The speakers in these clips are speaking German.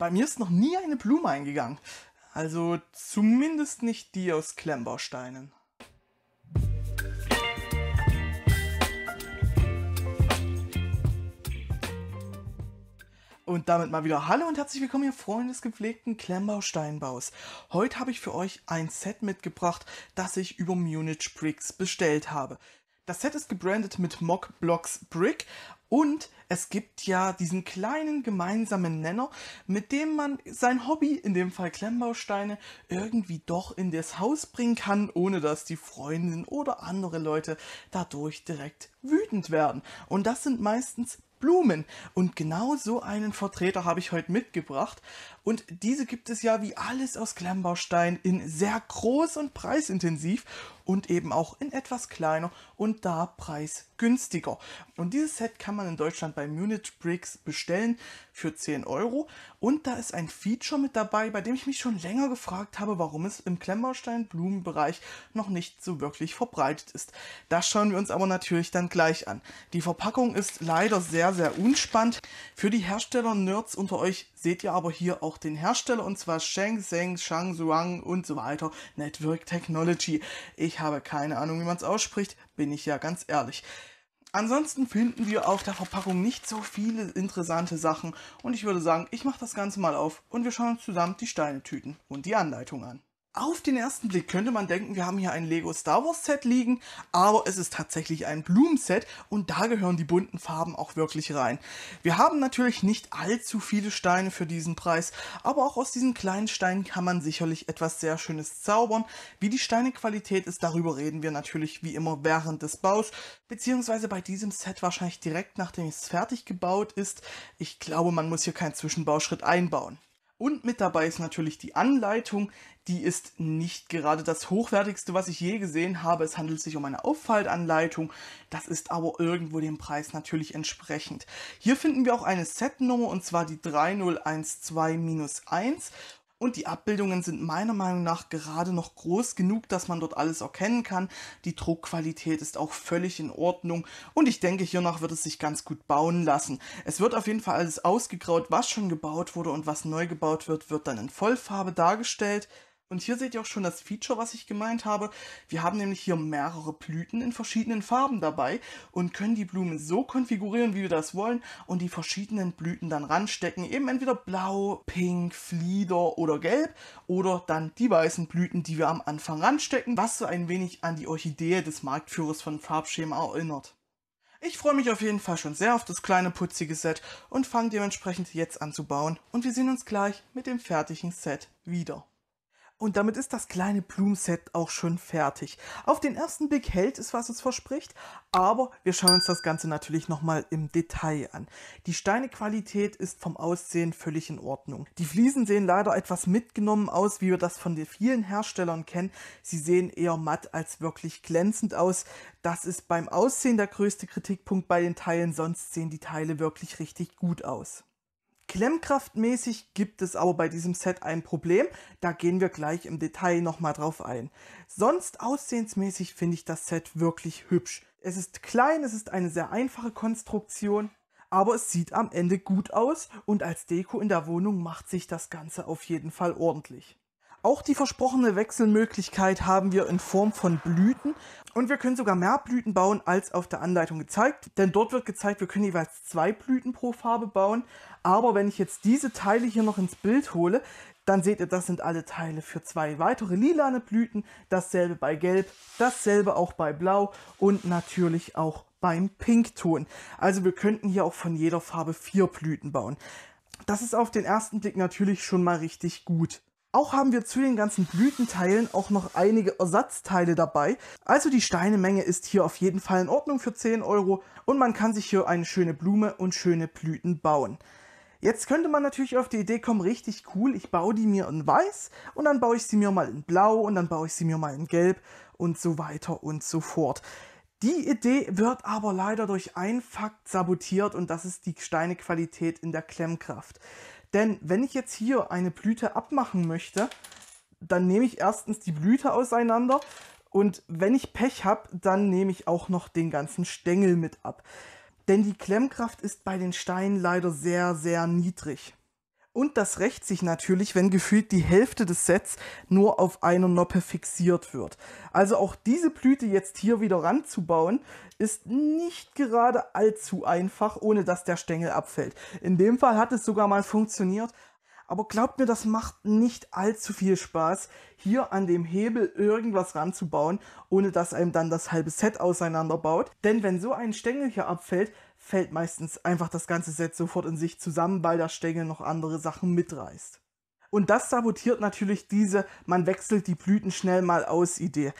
Bei mir ist noch nie eine Blume eingegangen. Also zumindest nicht die aus Klemmbausteinen. Und damit mal wieder Hallo und herzlich willkommen, ihr Freunde des gepflegten Klemmbausteinbaus. Heute habe ich für euch ein Set mitgebracht, das ich über Munich Bricks bestellt habe. Das Set ist gebrandet mit Mock Blocks Brick und es gibt ja diesen kleinen gemeinsamen Nenner, mit dem man sein Hobby, in dem Fall Klemmbausteine, irgendwie doch in das Haus bringen kann, ohne dass die Freundin oder andere Leute dadurch direkt wütend werden. Und das sind meistens Blumen. Und genau so einen Vertreter habe ich heute mitgebracht. Und diese gibt es ja wie alles aus Klemmbaustein in sehr groß und preisintensiv und eben auch in etwas kleiner und da preisgünstiger. Und dieses Set kann man in Deutschland bei Munich Bricks bestellen für 10 Euro. Und da ist ein Feature mit dabei, bei dem ich mich schon länger gefragt habe, warum es im Klemmbaustein-Blumenbereich noch nicht so wirklich verbreitet ist. Das schauen wir uns aber natürlich dann gleich an. Die Verpackung ist leider sehr, sehr unspannend. Für die Hersteller-Nerds unter euch seht ihr aber hier auch den Hersteller und zwar Sheng Shang Zhuang und so weiter, Network Technology. Ich habe keine Ahnung, wie man es ausspricht, bin ich ja ganz ehrlich. Ansonsten finden wir auf der Verpackung nicht so viele interessante Sachen und ich würde sagen, ich mache das Ganze mal auf und wir schauen uns zusammen die Steinetüten und die Anleitung an. Auf den ersten Blick könnte man denken, wir haben hier ein Lego Star Wars Set liegen, aber es ist tatsächlich ein Blumenset und da gehören die bunten Farben auch wirklich rein. Wir haben natürlich nicht allzu viele Steine für diesen Preis, aber auch aus diesen kleinen Steinen kann man sicherlich etwas sehr Schönes zaubern. Wie die Steinequalität ist, darüber reden wir natürlich wie immer während des Baus, beziehungsweise bei diesem Set wahrscheinlich direkt nachdem es fertig gebaut ist. Ich glaube, man muss hier keinen Zwischenbauschritt einbauen. Und mit dabei ist natürlich die Anleitung. Die ist nicht gerade das hochwertigste, was ich je gesehen habe. Es handelt sich um eine Auffaltanleitung. Das ist aber irgendwo dem Preis natürlich entsprechend. Hier finden wir auch eine Setnummer und zwar die 3012-1 und die Abbildungen sind meiner Meinung nach gerade noch groß genug, dass man dort alles erkennen kann. Die Druckqualität ist auch völlig in Ordnung und ich denke, hiernach wird es sich ganz gut bauen lassen. Es wird auf jeden Fall alles ausgegraut, was schon gebaut wurde und was neu gebaut wird, wird dann in Vollfarbe dargestellt. Und hier seht ihr auch schon das Feature, was ich gemeint habe. Wir haben nämlich hier mehrere Blüten in verschiedenen Farben dabei und können die Blumen so konfigurieren, wie wir das wollen und die verschiedenen Blüten dann ranstecken. Eben entweder blau, pink, flieder oder gelb oder dann die weißen Blüten, die wir am Anfang ranstecken, was so ein wenig an die Orchidee des Marktführers von Farbschema erinnert. Ich freue mich auf jeden Fall schon sehr auf das kleine putzige Set und fange dementsprechend jetzt an zu bauen und wir sehen uns gleich mit dem fertigen Set wieder. Und damit ist das kleine Blumenset auch schon fertig. Auf den ersten Blick hält es, was es verspricht, aber wir schauen uns das Ganze natürlich nochmal im Detail an. Die Steinequalität ist vom Aussehen völlig in Ordnung. Die Fliesen sehen leider etwas mitgenommen aus, wie wir das von den vielen Herstellern kennen. Sie sehen eher matt als wirklich glänzend aus. Das ist beim Aussehen der größte Kritikpunkt bei den Teilen, sonst sehen die Teile wirklich richtig gut aus. Klemmkraftmäßig gibt es aber bei diesem Set ein Problem. Da gehen wir gleich im Detail nochmal drauf ein. Sonst aussehensmäßig finde ich das Set wirklich hübsch. Es ist klein, es ist eine sehr einfache Konstruktion, aber es sieht am Ende gut aus und als Deko in der Wohnung macht sich das Ganze auf jeden Fall ordentlich. Auch die versprochene Wechselmöglichkeit haben wir in Form von Blüten. Und wir können sogar mehr Blüten bauen, als auf der Anleitung gezeigt. Denn dort wird gezeigt, wir können jeweils zwei Blüten pro Farbe bauen. Aber wenn ich jetzt diese Teile hier noch ins Bild hole, dann seht ihr, das sind alle Teile für zwei weitere lilane Blüten. Dasselbe bei Gelb, dasselbe auch bei Blau und natürlich auch beim Pinkton. Also wir könnten hier auch von jeder Farbe vier Blüten bauen. Das ist auf den ersten Blick natürlich schon mal richtig gut. Auch haben wir zu den ganzen Blütenteilen auch noch einige Ersatzteile dabei. Also die Steinemenge ist hier auf jeden Fall in Ordnung für 10 Euro und man kann sich hier eine schöne Blume und schöne Blüten bauen. Jetzt könnte man natürlich auf die Idee kommen, richtig cool, ich baue die mir in weiß und dann baue ich sie mir mal in blau und dann baue ich sie mir mal in gelb und so weiter und so fort. Die Idee wird aber leider durch einen Fakt sabotiert und das ist die Steinequalität in der Klemmkraft. Denn wenn ich jetzt hier eine Blüte abmachen möchte, dann nehme ich erstens die Blüte auseinander und wenn ich Pech habe, dann nehme ich auch noch den ganzen Stängel mit ab. Denn die Klemmkraft ist bei den Steinen leider sehr, sehr niedrig. Und das rächt sich natürlich, wenn gefühlt die Hälfte des Sets nur auf einer Noppe fixiert wird. Also auch diese Blüte jetzt hier wieder ranzubauen, ist nicht gerade allzu einfach, ohne dass der Stängel abfällt. In dem Fall hat es sogar mal funktioniert, aber glaubt mir, das macht nicht allzu viel Spaß, hier an dem Hebel irgendwas ranzubauen, ohne dass einem dann das halbe Set auseinanderbaut. Denn wenn so ein Stängel hier abfällt, fällt meistens einfach das ganze Set sofort in sich zusammen, weil der Stängel noch andere Sachen mitreißt. Und das sabotiert natürlich diese, man wechselt die Blüten schnell mal aus Idee.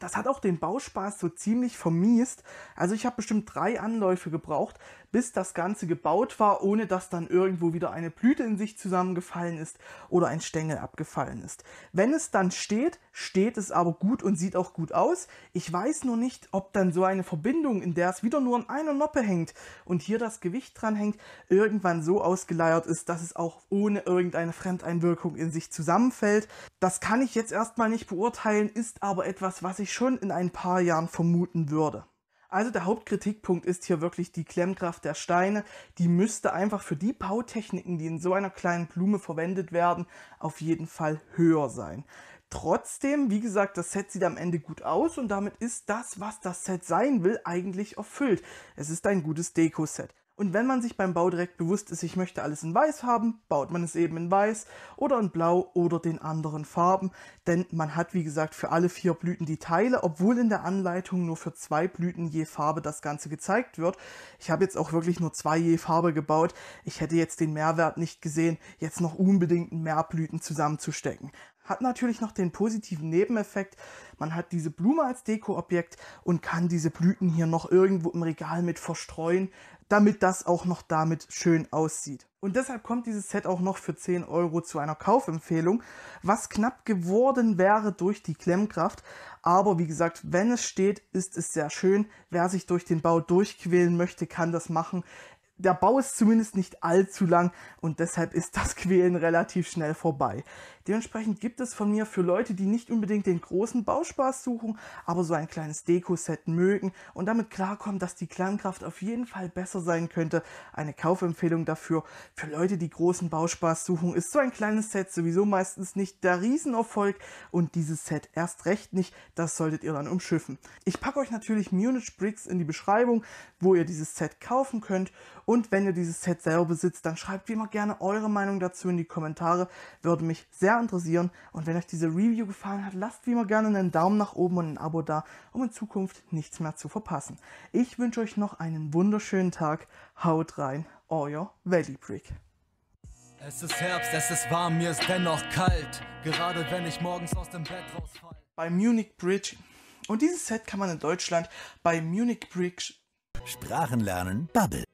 Das hat auch den Bauspaß so ziemlich vermiest. Also ich habe bestimmt drei Anläufe gebraucht, bis das Ganze gebaut war, ohne dass dann irgendwo wieder eine Blüte in sich zusammengefallen ist oder ein Stängel abgefallen ist. Wenn es dann steht, steht es aber gut und sieht auch gut aus. Ich weiß nur nicht, ob dann so eine Verbindung, in der es wieder nur an einer Noppe hängt und hier das Gewicht dran hängt, irgendwann so ausgeleiert ist, dass es auch ohne irgendeine Fremdeinwirkung in sich zusammenfällt. Das kann ich jetzt erstmal nicht beurteilen, ist aber etwas, was ich schon in ein paar Jahren vermuten würde. Also der Hauptkritikpunkt ist hier wirklich die Klemmkraft der Steine. Die müsste einfach für die Bautechniken, die in so einer kleinen Blume verwendet werden, auf jeden Fall höher sein. Trotzdem, wie gesagt, das Set sieht am Ende gut aus und damit ist das, was das Set sein will, eigentlich erfüllt. Es ist ein gutes Deko-Set. Und wenn man sich beim Bau direkt bewusst ist, ich möchte alles in weiß haben, baut man es eben in weiß oder in blau oder den anderen Farben. Denn man hat, wie gesagt, für alle vier Blüten die Teile, obwohl in der Anleitung nur für zwei Blüten je Farbe das Ganze gezeigt wird. Ich habe jetzt auch wirklich nur zwei je Farbe gebaut. Ich hätte jetzt den Mehrwert nicht gesehen, jetzt noch unbedingt mehr Blüten zusammenzustecken hat natürlich noch den positiven Nebeneffekt, man hat diese Blume als Dekoobjekt und kann diese Blüten hier noch irgendwo im Regal mit verstreuen, damit das auch noch damit schön aussieht. Und deshalb kommt dieses Set auch noch für 10 Euro zu einer Kaufempfehlung, was knapp geworden wäre durch die Klemmkraft. Aber wie gesagt, wenn es steht, ist es sehr schön. Wer sich durch den Bau durchquälen möchte, kann das machen der Bau ist zumindest nicht allzu lang und deshalb ist das Quälen relativ schnell vorbei. Dementsprechend gibt es von mir für Leute, die nicht unbedingt den großen Bauspaß suchen, aber so ein kleines Deko-Set mögen und damit klarkommen, dass die Klangkraft auf jeden Fall besser sein könnte, eine Kaufempfehlung dafür. Für Leute, die großen Bauspaß suchen, ist so ein kleines Set sowieso meistens nicht der Riesenerfolg und dieses Set erst recht nicht, das solltet ihr dann umschiffen. Ich packe euch natürlich Munich Bricks in die Beschreibung, wo ihr dieses Set kaufen könnt und wenn ihr dieses Set selber besitzt, dann schreibt wie immer gerne eure Meinung dazu in die Kommentare. Würde mich sehr interessieren. Und wenn euch diese Review gefallen hat, lasst wie immer gerne einen Daumen nach oben und ein Abo da, um in Zukunft nichts mehr zu verpassen. Ich wünsche euch noch einen wunderschönen Tag. Haut rein, euer Valley Brick. Es ist Herbst, es ist warm, mir ist dennoch kalt, gerade wenn ich morgens aus dem Bett rausfalle. Bei Munich Bridge. Und dieses Set kann man in Deutschland bei Munich Bridge. Sprachen lernen, Bubble.